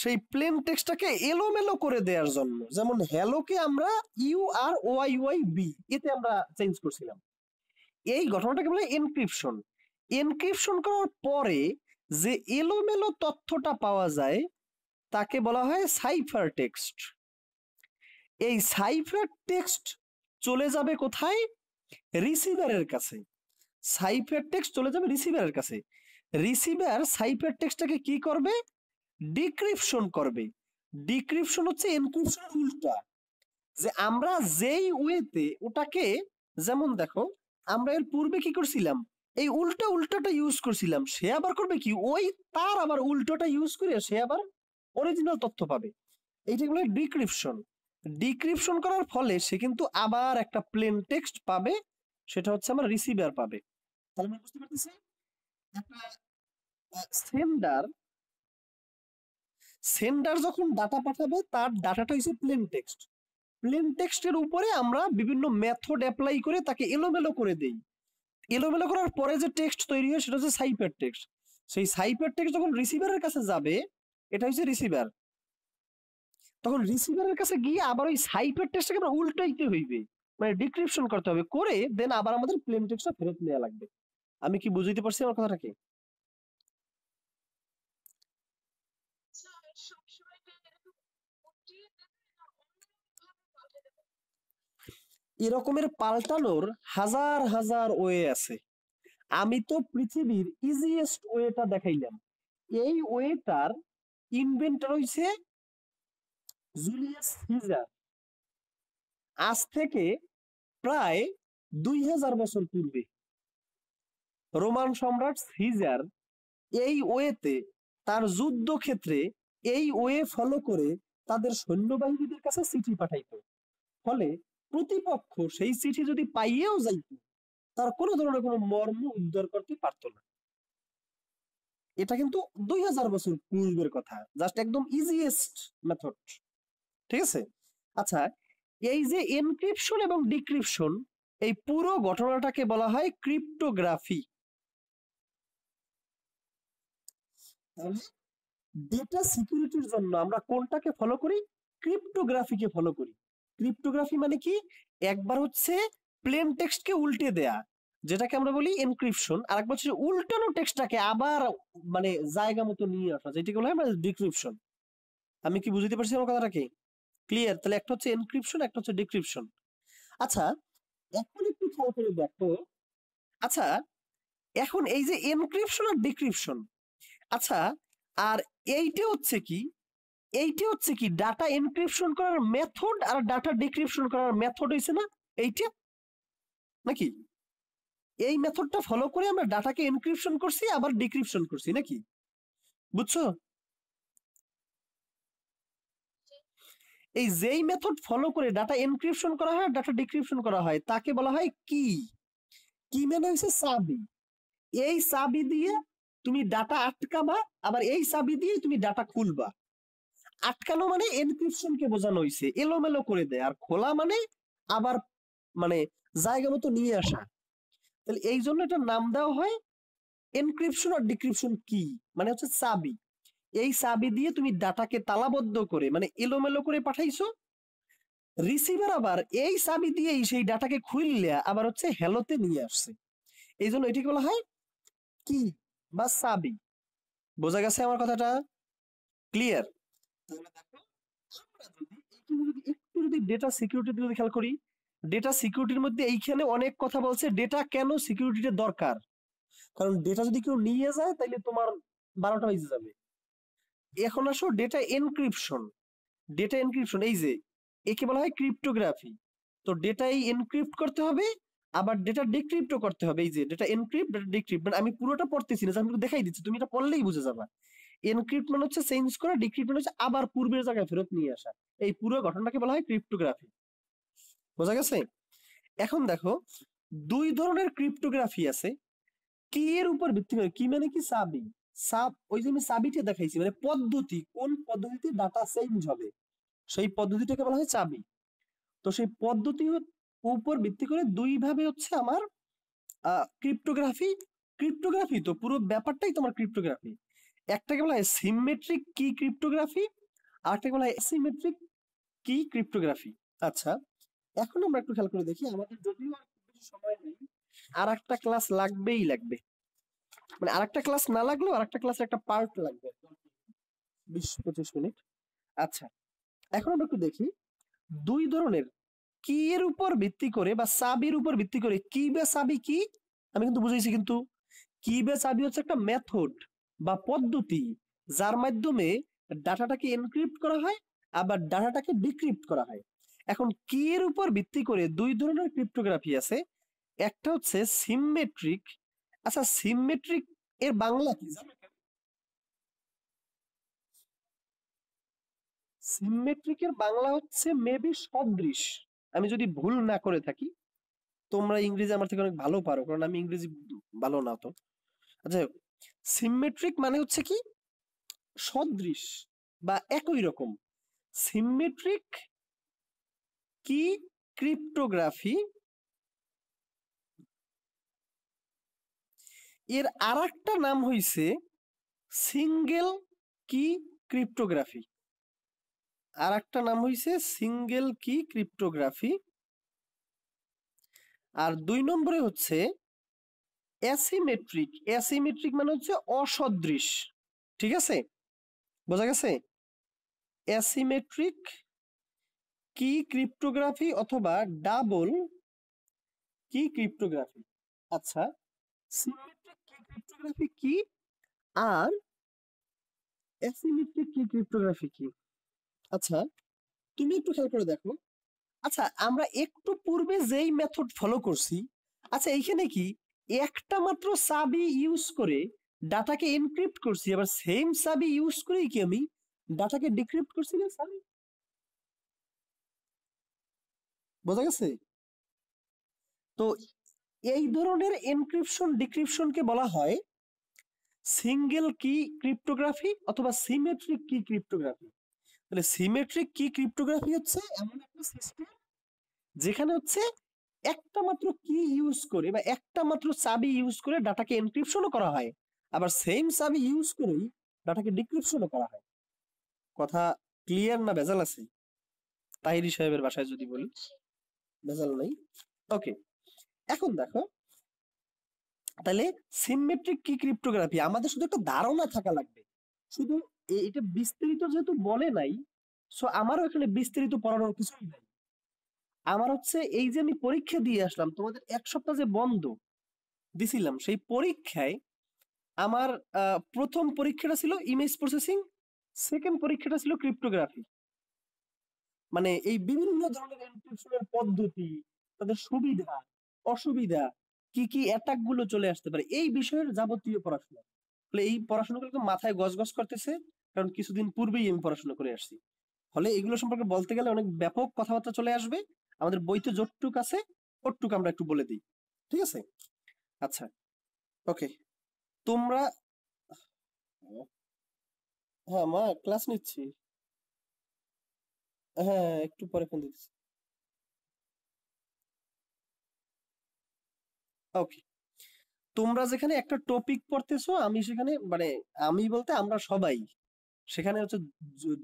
সেই প্লেন টেক্সটটাকে এলোমেলো করে দেওয়ার জন্য যেমন হ্যালোকে আমরা U R Y Y B এতে আমরা চেঞ্জ করছিলাম এই ঘটনাটাকে বলে এনক্রিপশন এনক্রিপশন করার পরে যে এলোমেলো তথ্যটা পাওয়া যায় তাকে বলা হয় সাইফার টেক্সট এই সাইফার টেক্সট চলে যাবে কোথায় রিসিভারের কাছে সাইফার টেক্সট চলে যাবে রিসিভারের কাছে রিসিভার সাইফার টেক্সটটাকে কি করবে ডিক্রিপশন করবে ডিক্রিপশন হচ্ছে এনক্রিপশন উল্টা যে আমরা যেই ওয়েতে ওটাকে যেমন দেখো আমরা এর পূর্বে কি করছিলাম এই উল্টো উল্টোটা ইউজ করছিলাম সে আবার করবে কি ওই তার আবার উল্টোটা ইউজ করে সে আবার অরিজিনাল তথ্য পাবে এইটা হলো ডিক্রিপশন ডিক্রিপশন করার ফলে সে কিন্তু আবার একটা প্লেন টেক্সট পাবে সেটা হচ্ছে আমার রিসিভার পাবে তাহলে আমি বুঝতে পারতেছি একটা সেন্ডার সেন্ডার যখন ডাটা পাঠাবে তার ডাটাটা হচ্ছে প্লেন টেক্সট প্লেন টেক্সটের উপরে আমরা বিভিন্ন মেথড অ্যাপ্লাই করে তাকে এলোমেলো করে দেই এলোমেলো করার পরে যে টেক্সট তৈরি হয় সেটা হচ্ছে সাইপার টেক্সট সেই সাইপার টেক্সট যখন রিসিভারের কাছে যাবে এটা হচ্ছে রিসিভার তখন রিসিভারের কাছে গিয়ে আবার ওই সাইপার টেক্সটটাকে আমরা উল্টাইতে হইবে মানে ডিক্রিপশন করতে হবে করে দেন আবার আমাদের প্লেন টেক্সটটা ফেরত নেওয়া লাগবে আমি কি বুঝতে পারছি আমার কথাটাকে এরকমের পাল্টানোর হাজার হাজার ওয়ে আছে আমি তো পৃথিবীর ইজিয়েস্ট ওয়েটা দেখাইলাম এই ওয়েটার ইনভেন্টর হয়েছে জুলিয়াস সিজার আজ থেকে প্রায় দুই হাজার বছর পূর্বে রোমান সম্রাট সিজার এই ওয়েতে তার যুদ্ধক্ষেত্রে এই ওয়ে ফলো করে তাদের সৈন্যবাহিনীদের কাছে চিঠি পাঠাইত ফলে প্রতিপক্ষ সেই চিঠি যদি পাইয়েও যাইত তার কোনো ধরনের কোনো মর্ম উদ্ধার করতে পারত না এটা কিন্তু দুই হাজার বছর পূর্বের কথা জাস্ট একদম ইজিয়েস্ট মেথড ঠিক আছে আচ্ছা এই যে এনক্রিপশন এবং ডিক্রিপশন এই পুরো ঘটনাটাকে বলা হয় ক্রিপ্টোগ্রাফি ডেটা সিকিউরিটির জন্য আমরা কোনটাকে ফলো করি ক্রিপ্টোগ্রাফিকে ফলো করি ক্রিপ্টোগ্রাফি মানে কি একবার হচ্ছে প্লেন টেক্সটকে উল্টে দেয়া যেটাকে আমরা বলি এনক্রিপশন আর একবার হচ্ছে উল্টানো টেক্সটটাকে আবার মানে জায়গা মতো নিয়ে আসা যেটাকে বলা হয় ডিক্রিপশন মানে আমি কি বুঝতে পারছি আমার কথাটা ক্লিয়ার তাহলে একটা হচ্ছে এনক্রিপশন একটা হচ্ছে ডিক্রিপশন আচ্ছা এখন একটু খেয়াল করে দেখো আচ্ছা এখন এই যে এনক্রিপশন আর ডিক্রিপশন আচ্ছা আর এইটা হচ্ছে কি এইটি হচ্ছে কি ডাটা এনক্রিপশন করার মেথড আর ডাটা ডিক্রিপশন করার মেথড হয়েছে না এইটা নাকি এই মেথডটা ফলো করে আমরা ডাটাকে এনক্রিপশন করছি আবার ডিক্রিপশন করছি নাকি বুঝছো এই যেই মেথড ফলো করে ডাটা এনক্রিপশন করা হয় ডাটা ডিক্রিপশন করা হয় তাকে বলা হয় কি কি মানে হয়েছে সাবি এই চাবি দিয়ে তুমি ডাটা আটকাবা আবার এই সাবি দিয়ে তুমি ডাটা খুলবা আটকানো মানে এনক্রিপশন কে বোঝানো হয়েছে এলোমেলো করে দেয় আর খোলা মানে আবার মানে জায়গা মতো নিয়ে আসা তাহলে এই জন্য এটা নাম দেওয়া হয় এনক্রিপশন আর ডিক্রিপশন কি মানে হচ্ছে চাবি এই চাবি দিয়ে তুমি ডাটাকে তালাবদ্ধ করে মানে এলোমেলো করে পাঠাইছো রিসিভার আবার এই চাবি দিয়েই সেই ডাটাকে খুললে আবার হচ্ছে হ্যালোতে নিয়ে আসছে এই জন্য এটি বলা হয় কি বা চাবি বোঝা গেছে আমার কথাটা ক্লিয়ার একটু যদি ডেটা যদি খেয়াল করি ডেটা সিকিউরিটির মধ্যে এইখানে অনেক কথা বলছে ডেটা কেন দরকার কারণ ডেটা যদি কেউ নিয়ে যায় তাহলে তোমার বারোটা বেজে যাবে এখন আসো ডেটা এনক্রিপশন ডেটা এনক্রিপশন এই যে একে বলা হয় ক্রিপ্টোগ্রাফি তো ডেটা এই এনক্রিপ্ট করতে হবে আবার ডেটা ডিক্রিপ্টও করতে হবে এই যে ডেটা এনক্রিপ্ট ডেটা ডিক্রিপ্ট মানে আমি পুরোটা পড়তেছি না আমি দেখাই দিচ্ছি তুমি এটা পড়লেই বুঝে যাবা এনক্রিপ্ট মানে হচ্ছে চেঞ্জ করা ডিক্রিপ্ট মানে হচ্ছে আবার পূর্বের জায়গায় ফেরত নিয়ে আসা এই পুরো ঘটনাকে বলা হয় ক্রিপ্টোগ্রাফি বোঝা গেছে এখন দেখো দুই ধরনের ক্রিপ্টোগ্রাফি আছে কি এর উপর ভিত্তি করে কি মানে কি চাবি সাব ওই যে আমি চাবিটা দেখাইছি মানে পদ্ধতি কোন পদ্ধতিতে ডাটা চেঞ্জ হবে সেই পদ্ধতিটাকে বলা হয় চাবি তো সেই পদ্ধতি উপর ভিত্তি করে দুই ভাবে হচ্ছে আমার ক্রিপ্টোগ্রাফি ক্রিপ্টোগ্রাফি তো পুরো ব্যাপারটাই তোমার ক্রিপ্টোগ্রাফি একটাকে বলা হয় সিমেট্রিক কি ক্রিপ্টোগ্রাফি একটাকে বলা হয় সিমেট্রিক কি ক্রিপ্টোগ্রাফি আচ্ছা এখন আমরা একটু খেয়াল করে দেখি আমাদের যদিও আর বেশি সময় নেই আর একটা ক্লাস লাগবেই লাগবে মানে আর একটা ক্লাস না লাগলেও আর একটা ক্লাসের একটা পার্ট লাগবে বিশ পঁচিশ মিনিট আচ্ছা এখন আমরা একটু দেখি দুই ধরনের কি এর উপর ভিত্তি করে বা সাবির উপর ভিত্তি করে কি বা সাবি কি আমি কিন্তু বুঝেছি কিন্তু কি বা সাবি হচ্ছে একটা মেথড বা পদ্ধতি যার মাধ্যমে ডাটাটাকে এনক্রিপ্ট করা হয় আবার ডাটাটাকে ডিক্রিপ্ট করা হয় এখন কি এর উপর ভিত্তি করে দুই ধরনের ক্রিপ্টোগ্রাফি আছে একটা হচ্ছে সিমমেট্রিক আচ্ছা সিমমেট্রিক এর বাংলা কি সিমমেট্রিকের বাংলা হচ্ছে মেবি সদৃশ আমি যদি ভুল না করে থাকি তোমরা ইংরেজি আমার থেকে অনেক ভালো পারো কারণ আমি ইংরেজি ভালো না তো আচ্ছা সিমমেট্রিক মানে হচ্ছে কি সদৃশ বা একই রকম সিমমেট্রিক কি ক্রিপ্টোগ্রাফি এর আর একটা নাম হইছে সিঙ্গেল কি ক্রিপ্টোগ্রাফি আর একটা নাম হইছে সিঙ্গেল কি ক্রিপ্টোগ্রাফি আর দুই নম্বরে হচ্ছে অ্যাসিমেট্রিক অ্যাসিমেট্রিক মানে হচ্ছে অসদৃশ ঠিক আছে বোঝা গেছে অ্যাসিমেট্রিক কি ক্রিপ্টোগ্রাফি অথবা ডাবল কি ক্রিপ্টোগ্রাফি আচ্ছা সিমেট্রিক কি ক্রিপ্টোগ্রাফি কি আর অ্যাসিমেট্রিক কি ক্রিপ্টোগ্রাফি কি আচ্ছা তুমি একটু খেয়াল করে দেখো আচ্ছা আমরা একটু পূর্বে যেই মেথড ফলো করছি আচ্ছা এইখানে কি একটা মাত্র সাবি ইউজ করে ডাটাকে এনক্রিপ্ট করছি আবার সেম সাবি ইউজ করেই কি আমি ডাটাকে ডিক্রিপ্ট করছি না সাবি বোঝা গেছে তো এই ধরনের এনক্রিপশন ডিক্রিপশনকে বলা হয় সিঙ্গেল কি ক্রিপ্টোগ্রাফি অথবা সিমেট্রিক কি ক্রিপ্টোগ্রাফি তাহলে সিমেট্রিক কি ক্রিপ্টোগ্রাফি হচ্ছে এমন একটা সিস্টেম যেখানে হচ্ছে একটা মাত্র কি ইউজ করে বা একটা মাত্র চাবি ইউজ করে ডাটাকে এনক্রিপশনও করা হয় আবার সেম চাবি ইউজ করেই ডাটাকে ডিক্রিপশনও করা হয় কথা ক্লিয়ার না ভেজাল আছে তাহিরি সাহেবের বাসায় যদি বলি ভেজাল নাই ওকে এখন দেখো তাহলে সিমেট্রিক কি ক্রিপ্টোগ্রাফি আমাদের শুধু একটা ধারণা থাকা লাগবে শুধু এটা বিস্তারিত যেহেতু বলে নাই সো আমারও এখানে বিস্তারিত পড়ানোর কিছু নাই আমার হচ্ছে এই যে আমি পরীক্ষা দিয়ে আসলাম তোমাদের এক সপ্তাহ যে বন্ধ দিছিলাম সেই পরীক্ষায় আমার প্রথম পরীক্ষাটা ছিল ইমেজ প্রসেসিং সেকেন্ড পরীক্ষাটা ছিল ক্রিপ্টোগ্রাফি মানে এই বিভিন্ন ধরনের এনক্রিপশনের পদ্ধতি তাদের সুবিধা অসুবিধা কি কি অ্যাটাক গুলো চলে আসতে পারে এই বিষয়ের যাবতীয় পড়াশোনা ফলে এই পড়াশোনাগুলো মাথায় গজ গজ করতেছে কারণ কিছুদিন পূর্বেই আমি পড়াশোনা করে আসছি ফলে এগুলো সম্পর্কে বলতে গেলে অনেক ব্যাপক কথাবার্তা চলে আসবে আমাদের বইতে যতটুক আছে ওটুক আমরা একটু বলে দিই ঠিক আছে আচ্ছা ওকে তোমরা হ্যাঁ মা ক্লাস নিচ্ছি হ্যাঁ একটু পরে ফোন দিচ্ছি ওকে তোমরা যেখানে একটা টপিক পড়তেছো আমি সেখানে মানে আমি বলতে আমরা সবাই সেখানে হচ্ছে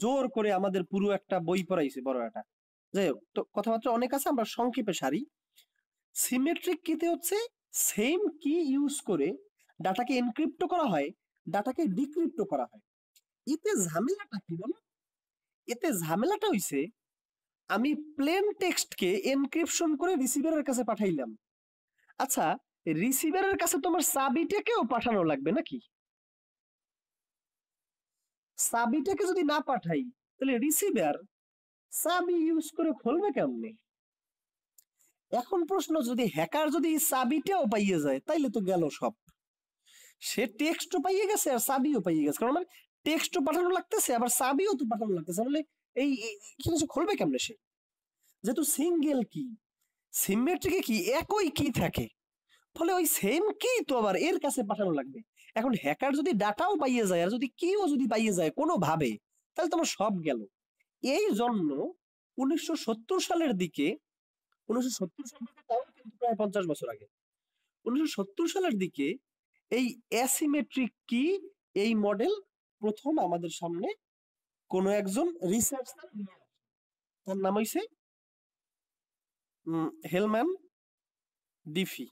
জোর করে আমাদের পুরো একটা বই পড়াইছে বড় একটা যাই হোক তো কথাবার্তা অনেক আছে আমরা সংক্ষেপে সারি সিমেট্রিক কিতে হচ্ছে সেম কি ইউজ করে ডাটাকে এনক্রিপ্ট করা হয় ডাটাকে ডিক্রিপ্ট করা হয় এতে ঝামেলাটা কি বলো এতে ঝামেলাটা হইছে আমি প্লেন টেক্সটকে এনক্রিপশন করে রিসিভারের কাছে পাঠাইলাম আচ্ছা রিসিভারের কাছে তোমার সাবিটাকেও পাঠানো লাগবে নাকি সাবিটাকে যদি না পাঠাই তাহলে রিসিভার সাবি ইউজ করে খুলবে কেমনে এখন প্রশ্ন যদি হ্যাকার যদি সাবিটাও পাইয়ে যায় তাইলে তো গেল সব সে টেক্সটও পাইয়ে গেছে আর সাবিও পাইয়ে গেছে কারণ মানে টেক্সটও পাঠানো লাগতেছে আবার সাবিও তো পাঠানো লাগতেছে মানে এই কিছু খুলবে কেমনে সে যেহেতু সিঙ্গেল কি সিমেট্রিকে কি একই কি থাকে ফলে ওই সেম কি তো আবার এর কাছে পাঠানো লাগবে এখন হ্যাকার যদি ডাটাও পাইয়ে যায় আর যদি কিও যদি পাইয়ে যায় কোনোভাবে তাহলে তোমার সব গেল এই জন্য উনিশশো সালের দিকে উনিশশো সাল প্রায় পঞ্চাশ বছর আগে উনিশশো সালের দিকে এই অ্যাসিমেট্রিক কি এই মডেল প্রথম আমাদের সামনে কোন একজন রিসার্চার তার নাম হইছে হেলম্যান ডিফি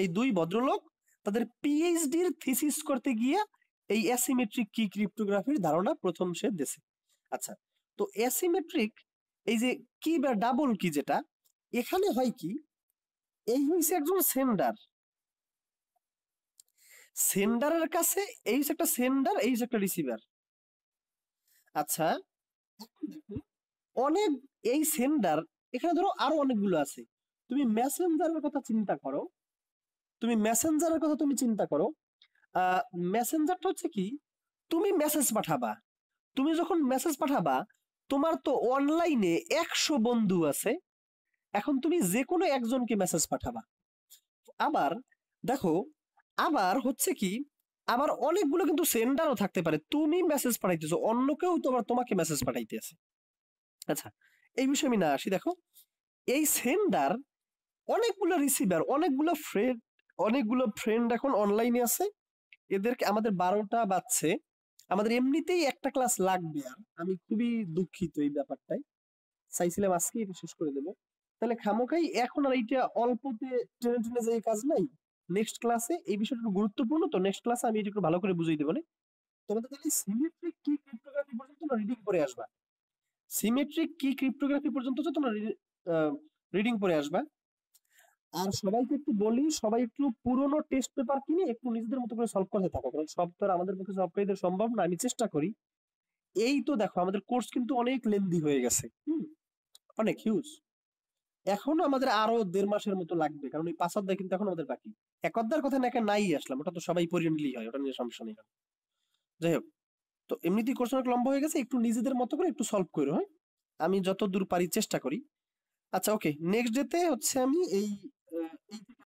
এই দুই ভদ্রলোক তাদের পিএইচডির থিসিস করতে গিয়ে এই অ্যাসিমেট্রিক কি ক্রিপ্টোগ্রাফির ধারণা প্রথম সে দেশে আচ্ছা তো অ্যাসিমেট্রিক এই যে কি বা ডাবল কি যেটা এখানে হয় কি এই হইছে একজন সেন্ডার সেন্ডারের কাছে এই হচ্ছে একটা সেন্ডার এই হচ্ছে একটা রিসিভার আচ্ছা অনেক এই সেন্ডার এখানে ধরো আরো অনেকগুলো আছে তুমি মেসেঞ্জারের কথা চিন্তা করো তুমি মেসেঞ্জারের কথা তুমি চিন্তা করো মেসেঞ্জারটা হচ্ছে কি তুমি মেসেজ পাঠাবা তুমি যখন মেসেজ পাঠাবা তোমার তো অনলাইনে একশো বন্ধু আছে এখন তুমি যে কোনো একজনকে মেসেজ পাঠাবা আবার দেখো আবার হচ্ছে কি আবার অনেকগুলো কিন্তু সেন্ডারও থাকতে পারে তুমি মেসেজ পাঠাইতেছো অন্য কেউ তোমার তোমাকে মেসেজ পাঠাইতে আছে আচ্ছা এই বিষয়ে আমি না আসি দেখো এই সেন্ডার অনেকগুলো রিসিভার অনেকগুলো ফ্রেন্ড অনেকগুলো ফ্রেন্ড এখন অনলাইনে আছে এদেরকে আমাদের বারোটা বাজছে আমাদের এমনিতেই একটা ক্লাস লাগবে আর আমি খুবই দুঃখিত এই ব্যাপারটায় চাইছিলাম আজকে এটা শেষ করে দেবো তাহলে খামোখাই এখন আর এইটা অল্পতে ট্রেনে ট্রেনে যে কাজ নাই নেক্সট ক্লাসে এই বিষয়টা একটু গুরুত্বপূর্ণ তো নেক্সট ক্লাসে আমি এটা একটু ভালো করে বুঝিয়ে দেবো তোমাদের তাহলে সিমেট্রিক কি ক্রিপ্টোগ্রাফি পর্যন্ত তোমরা রিডিং পরে আসবা সিমেট্রিক কি ক্রিপ্টোগ্রাফি পর্যন্ত তোমরা রিডিং পড়ে আসবা আর সবাইকে একটু বলি সবাই একটু পুরনো টেস্ট পেপার কিনে একটু নিজেদের মতো করে সলভ করতে থাকো কারণ সব তো আমাদের পক্ষে সব করে সম্ভব না আমি চেষ্টা করি এই তো দেখো আমাদের কোর্স কিন্তু অনেক লেন্দি হয়ে গেছে হুম অনেক হিউজ এখন আমাদের আরো দেড় মাসের মতো লাগবে কারণ এই পাঁচ অধ্যায় কিন্তু এখন আমাদের বাকি এক অধ্যায়ের কথা নাকি নাই আসলাম ওটা তো সবাই পরিণলি হয় ওটা নিয়ে সমস্যা নেই যাই হোক তো এমনিতেই কোর্স অনেক লম্বা হয়ে গেছে একটু নিজেদের মতো করে একটু সলভ করো হ্যাঁ আমি যত দূর পারি চেষ্টা করি আচ্ছা ওকে নেক্সট ডেতে হচ্ছে আমি এই eating